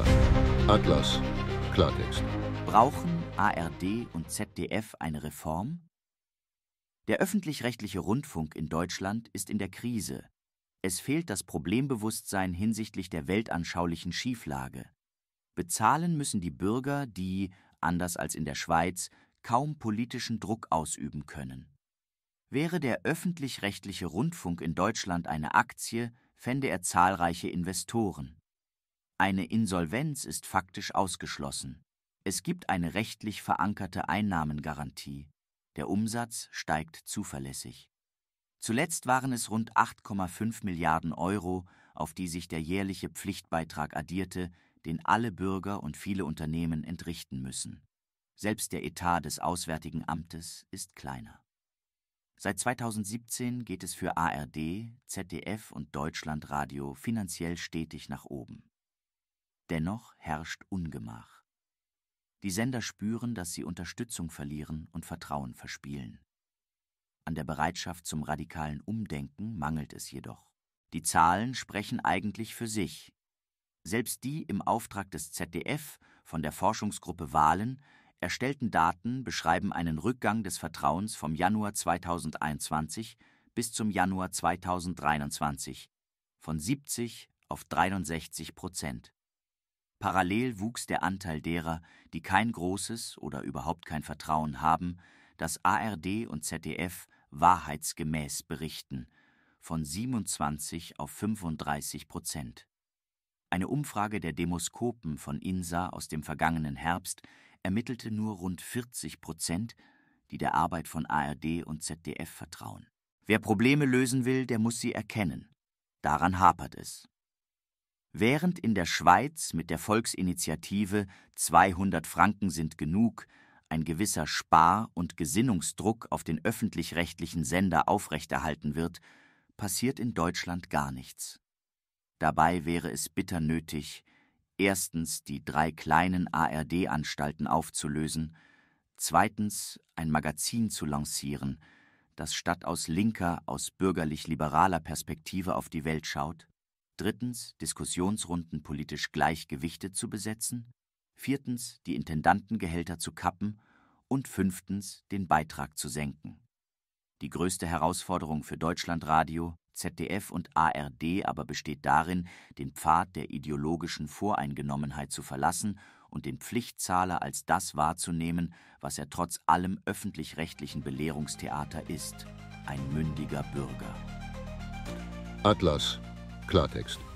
Bürger. Atlas. Klartext. Brauchen ARD und ZDF eine Reform? Der öffentlich-rechtliche Rundfunk in Deutschland ist in der Krise. Es fehlt das Problembewusstsein hinsichtlich der weltanschaulichen Schieflage. Bezahlen müssen die Bürger, die, anders als in der Schweiz, kaum politischen Druck ausüben können. Wäre der öffentlich-rechtliche Rundfunk in Deutschland eine Aktie, fände er zahlreiche Investoren. Eine Insolvenz ist faktisch ausgeschlossen. Es gibt eine rechtlich verankerte Einnahmengarantie. Der Umsatz steigt zuverlässig. Zuletzt waren es rund 8,5 Milliarden Euro, auf die sich der jährliche Pflichtbeitrag addierte, den alle Bürger und viele Unternehmen entrichten müssen. Selbst der Etat des Auswärtigen Amtes ist kleiner. Seit 2017 geht es für ARD, ZDF und Deutschlandradio finanziell stetig nach oben. Dennoch herrscht Ungemach. Die Sender spüren, dass sie Unterstützung verlieren und Vertrauen verspielen. An der Bereitschaft zum radikalen Umdenken mangelt es jedoch. Die Zahlen sprechen eigentlich für sich. Selbst die im Auftrag des ZDF von der Forschungsgruppe Wahlen erstellten Daten beschreiben einen Rückgang des Vertrauens vom Januar 2021 bis zum Januar 2023 von 70 auf 63 Prozent. Parallel wuchs der Anteil derer, die kein großes oder überhaupt kein Vertrauen haben, dass ARD und ZDF wahrheitsgemäß berichten, von 27 auf 35 Prozent. Eine Umfrage der Demoskopen von INSA aus dem vergangenen Herbst ermittelte nur rund 40 Prozent, die der Arbeit von ARD und ZDF vertrauen. Wer Probleme lösen will, der muss sie erkennen. Daran hapert es. Während in der Schweiz mit der Volksinitiative 200 Franken sind genug ein gewisser Spar- und Gesinnungsdruck auf den öffentlich-rechtlichen Sender aufrechterhalten wird, passiert in Deutschland gar nichts. Dabei wäre es bitter nötig, erstens die drei kleinen ARD-Anstalten aufzulösen, zweitens ein Magazin zu lancieren, das statt aus linker, aus bürgerlich-liberaler Perspektive auf die Welt schaut, drittens Diskussionsrunden politisch gleichgewichtet zu besetzen, viertens die Intendantengehälter zu kappen und fünftens den Beitrag zu senken. Die größte Herausforderung für Deutschlandradio, ZDF und ARD aber besteht darin, den Pfad der ideologischen Voreingenommenheit zu verlassen und den Pflichtzahler als das wahrzunehmen, was er trotz allem öffentlich-rechtlichen Belehrungstheater ist, ein mündiger Bürger. Atlas Klartext.